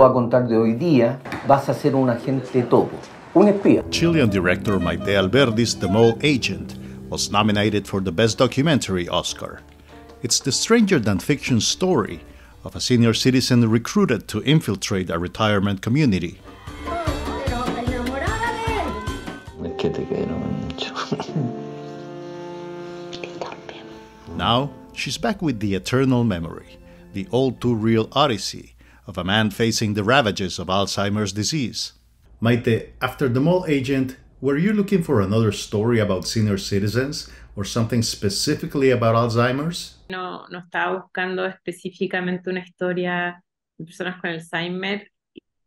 a contar de hoy día vas a ser un agente topo, un espía. Chilean director Maite Alberdi's The Mole Agent was nominated for the Best Documentary Oscar. It's the stranger than fiction story of a senior citizen recruited to infiltrate a retirement community. now, she's back with the eternal memory, the all too real Odyssey, of a man facing the ravages of Alzheimer's disease. Maite, after The Mole Agent, were you looking for another story about senior citizens or something specifically about Alzheimer's? No, no estaba buscando específicamente una historia de personas con Alzheimer.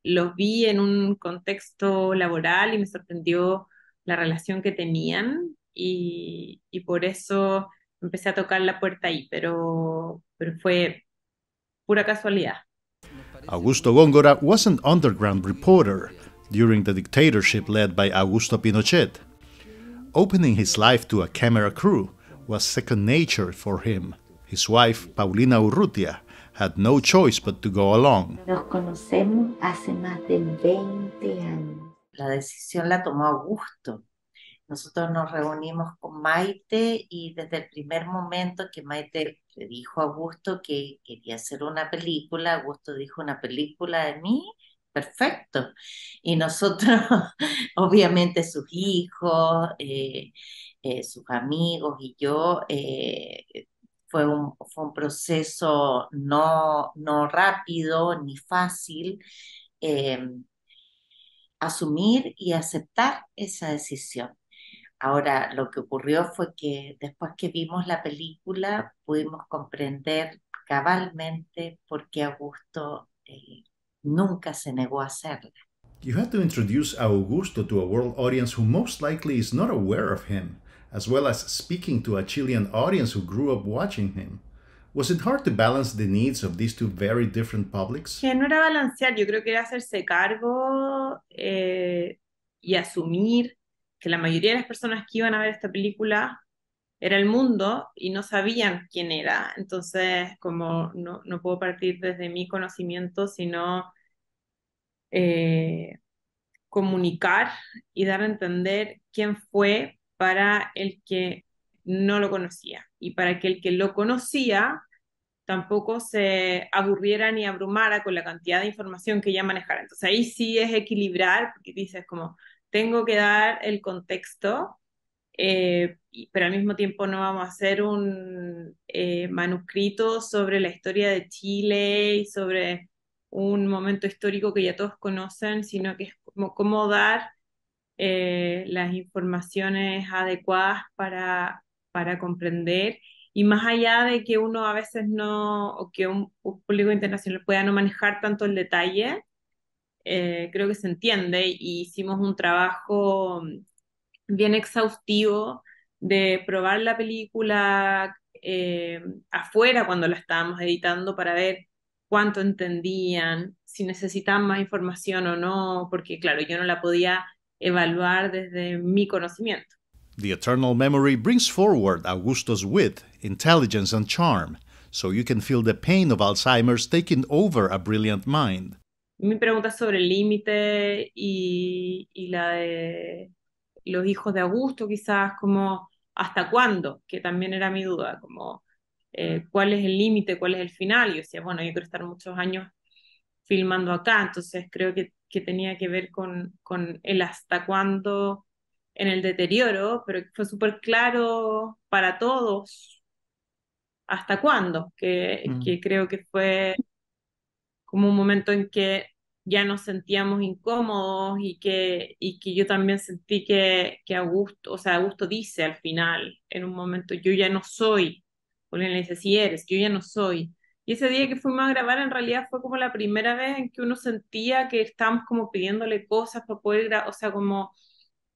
Los vi en un contexto laboral y me sorprendió la relación que tenían y, y por eso empecé a tocar la puerta ahí, pero, pero fue pura casualidad. Augusto Góngora was an underground reporter during the dictatorship led by Augusto Pinochet. Opening his life to a camera crew was second nature for him. His wife, Paulina Urrutia, had no choice but to go along. Nos hace más de 20 años. La decisión la tomó Augusto. Nosotros nos reunimos con Maite y desde el primer momento que Maite le dijo a Augusto que quería hacer una película, Augusto dijo una película de mí, perfecto. Y nosotros, obviamente sus hijos, eh, eh, sus amigos y yo, eh, fue, un, proceso no rápido ni fácil asumir y aceptar esa decisión. Ahora, lo que ocurrió fue que después que vimos la película pudimos comprender cabalmente por qué Augusto eh, nunca se negó a hacerla. You had to introduce Augusto to a world audience who most likely is not aware of him, as well as speaking to a Chilean audience who grew up watching him. Was it hard to balance the needs of these two very different publics? Que no era balancear, yo creo que era hacerse cargo eh, y asumir que la mayoría de las personas que iban a ver esta película era el mundo y no sabían quién era. Entonces, como no, puedo partir desde mi conocimiento, sino eh, comunicar y dar a entender quién fue para el que no lo conocía y para que el que lo conocía tampoco se aburriera ni abrumara con la cantidad de información que ya manejara. Entonces ahí sí es equilibrar, porque dices como, tengo que dar el contexto, eh, pero al mismo tiempo no vamos a hacer un eh, manuscrito sobre la historia de Chile y sobre un momento histórico que ya todos conocen, sino que es como dar eh, las informaciones adecuadas para, para comprender. Y más allá de que uno a veces no, o que un público internacional pueda no manejar tanto el detalle, eh, creo que se entiende y hicimos un trabajo mm, bien exhaustivo de probar la película eh, afuera cuando la estábamos editando para ver cuánto entendían, si necesitaban más información o no, porque claro, yo no la podía evaluar desde mi conocimiento. The Eternal Memory brings forward Augusto's wit, intelligence, and charm, so you can feel the pain of Alzheimer's taking over a brilliant mind. Mi pregunta sobre el límite y, la de los hijos de Augusto, quizás, como hasta cuándo, que también era mi duda, como eh, mm. cuál es el límite, cuál es el final. Yo decía, bueno, yo quiero estar muchos años filmando acá, entonces creo que, tenía que ver con, con el hasta cuándo en el deterioro, pero fue súper claro para todos hasta cuándo, que, mm. creo que fue como un momento en que ya nos sentíamos incómodos y que, y que yo también sentí que, que Augusto, o sea, Augusto dice al final, en un momento, yo ya no soy, él le dice, si sí eres, yo ya no soy. Y ese día que fuimos a grabar, en realidad fue como la primera vez en que uno sentía que estábamos como pidiéndole cosas para poder o sea, como,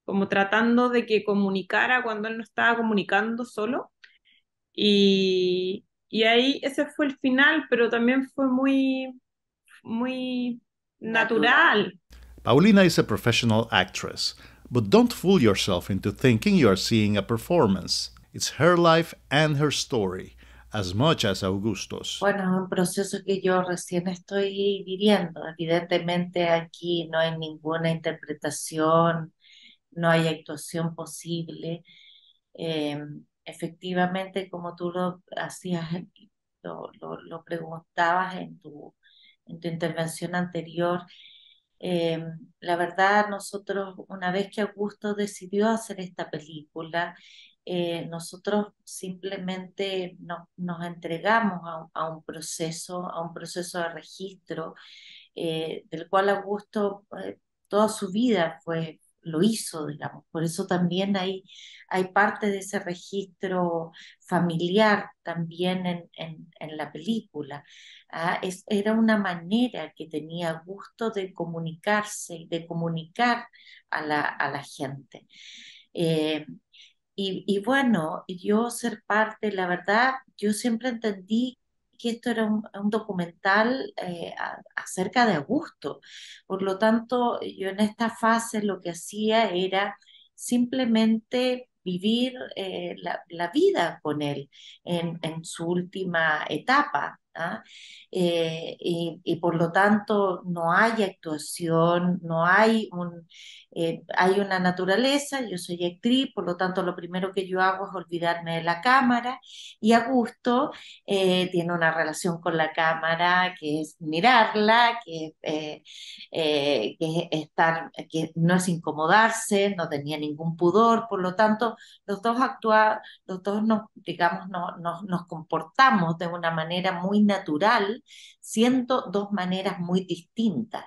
como tratando de que comunicara cuando él no estaba comunicando solo. Y, y ahí ese fue el final, pero también fue muy, muy natural. Paulina is a professional actress, but don't fool yourself into thinking you are seeing a performance. It's her life and her story, as much as Augusto's. Bueno, es un proceso que yo recién estoy viviendo. Evidentemente aquí no hay ninguna interpretación, no hay actuación posible. Em, efectivamente, como tú lo hacías, lo preguntabas en tu en tu intervención anterior. Em, la verdad, nosotros, una vez que Augusto decidió hacer esta película, eh, nosotros simplemente nos entregamos a, un proceso, a un proceso de registro, eh, del cual Augusto eh, toda su vida fue, lo hizo, digamos. Por eso también hay, hay parte de ese registro familiar también en, la película. ¿ah? era una manera que tenía gusto de comunicarse y de comunicar a la, gente. Eh, y, y, bueno, yo ser parte, la verdad, yo siempre entendí que esto era un, documental eh, acerca de Augusto. Por lo tanto, yo en esta fase lo que hacía era simplemente vivir eh, la, vida con él en su última etapa, ¿ah? Eh, y, por lo tanto no hay actuación, no hay eh, hay una naturaleza, yo soy actriz, por lo tanto lo primero que yo hago es olvidarme de la cámara y Augusto gusto eh, tiene una relación con la cámara que es mirarla, que, estar, que no es incomodarse, no tenía ningún pudor, por lo tanto los dos actuar los dos nos, digamos, nos comportamos de una manera muy natural, siento dos maneras muy distintas.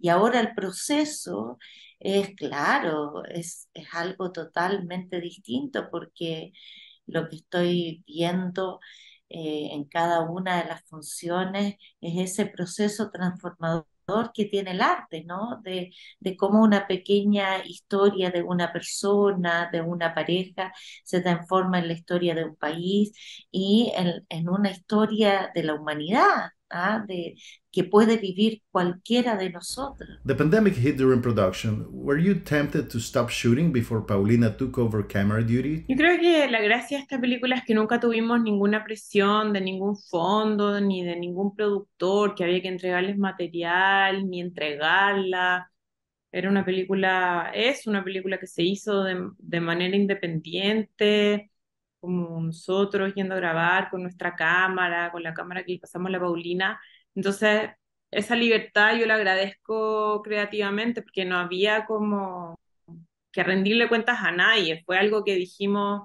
Y ahora el proceso es claro, es, algo totalmente distinto porque lo que estoy viendo eh, en cada una de las funciones es ese proceso transformador que tiene el arte, ¿no? De, de, cómo una pequeña historia de una persona, de una pareja, se transforma en la historia de un país y en, en una historia de la humanidad, ¿ah? de, que puede vivir cualquiera de nosotros. The pandemic hit during production. Were you tempted to stop shooting before Paulina took over camera duty? Yo creo que la gracia de esta película es que nunca tuvimos ninguna presión de ningún fondo ni de ningún productor que había que entregarles material ni entregarla. Era una película, es una película que se hizo de manera independiente como nosotros yendo a grabar con nuestra cámara, con la cámara que le pasamos a la Paulina. Entonces, esa libertad yo la agradezco creativamente porque no había como que rendirle cuentas a nadie. Fue algo que dijimos,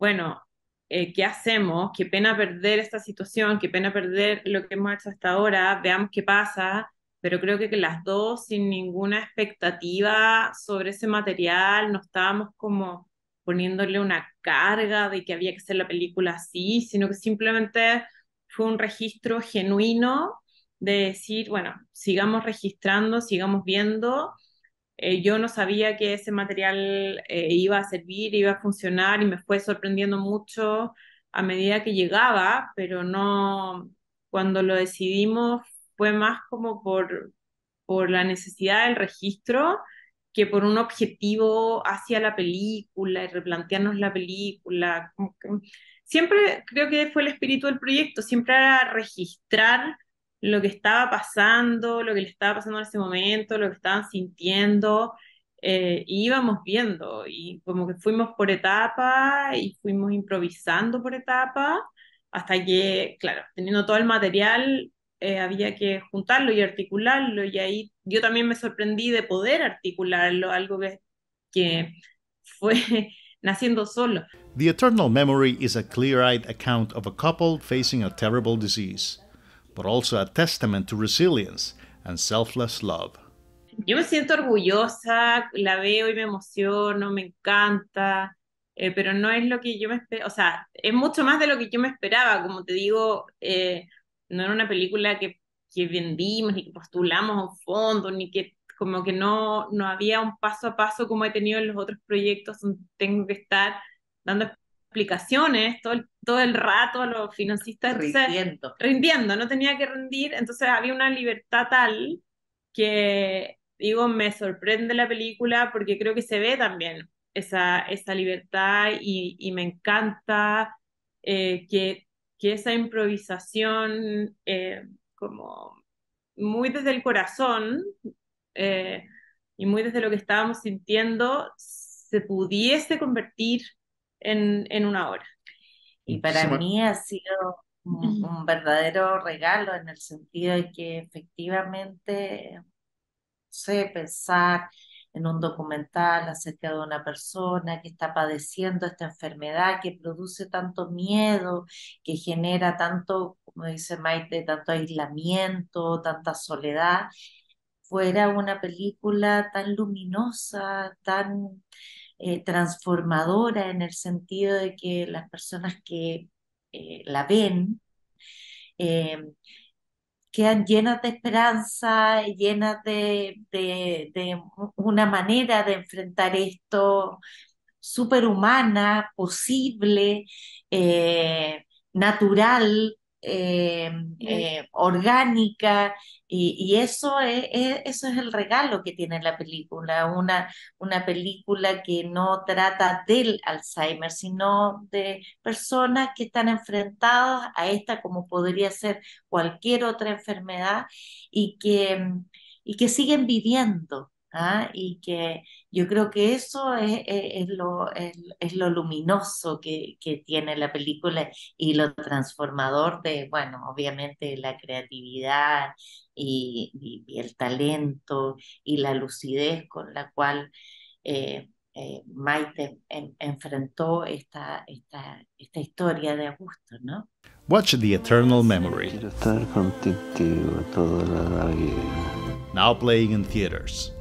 bueno, eh, ¿qué hacemos? Qué pena perder esta situación, qué pena perder lo que hemos hecho hasta ahora, veamos qué pasa. Pero creo que, que las dos, sin ninguna expectativa sobre ese material, no estábamos como poniéndole una carga de que había que hacer la película así, sino que simplemente fue un registro genuino de decir, bueno, sigamos registrando, sigamos viendo. Eh, yo no sabía que ese material eh, iba a servir, iba a funcionar y me fue sorprendiendo mucho a medida que llegaba, pero no, cuando lo decidimos fue más como por, por la necesidad del registro que por un objetivo hacia la película y replantearnos la película. Siempre creo que fue el espíritu del proyecto, siempre era registrar lo que estaba pasando, lo que le estaba pasando en ese momento, lo que estaban sintiendo, eh, íbamos viendo, y como que fuimos por etapa y fuimos improvisando por etapa, hasta que, claro, teniendo todo el material, eh, había que juntarlo y articularlo y ahí yo también me sorprendí de poder articularlo, algo que, que fue naciendo solo. The Eternal Memory is a clear-eyed account of a couple facing a terrible disease, but also a testament to resilience and selfless love. Yo me siento orgullosa, la veo y me emociono, me encanta, eh, pero no es lo que yo me esperaba, o sea, es mucho más de lo que yo me esperaba, como te digo, eh, no era una película que, que vendimos, ni que postulamos un fondo, ni que como que no, no había un paso a paso como he tenido en los otros proyectos, tengo que estar dando explicaciones todo el, todo el rato a los financistas. Rindiendo. rindiendo, no tenía que rendir, entonces había una libertad tal que, digo, me sorprende la película porque creo que se ve también esa, libertad y, me encanta eh, que que esa improvisación eh, como muy desde el corazón eh, y muy desde lo que estábamos sintiendo se pudiese convertir en, en una obra. Y para mí ha sido un, verdadero regalo en el sentido de que efectivamente sé pensar, en un documental acerca de una persona que está padeciendo esta enfermedad que produce tanto miedo, que genera tanto, como dice Maite, tanto aislamiento, tanta soledad, fuera una película tan luminosa, tan eh, transformadora en el sentido de que las personas que eh, la ven, eh, quedan llenas de esperanza, llenas de, de, una manera de enfrentar esto superhumana, posible, eh, natural, eh, eh, orgánica y, eso, es, eso es el regalo que tiene la película, una, una película que no trata del Alzheimer, sino de personas que están enfrentadas a esta como podría ser cualquier otra enfermedad y que, y que siguen viviendo. ¿ah? y que yo creo que eso es, lo, es, lo luminoso que, tiene la película y lo transformador de, bueno, obviamente la creatividad y, el talento y la lucidez con la cual... Eh, eh, Maite enfrentó esta, esta, esta historia de Augusto, ¿no? Watch the Eternal Memory. Now playing in theaters.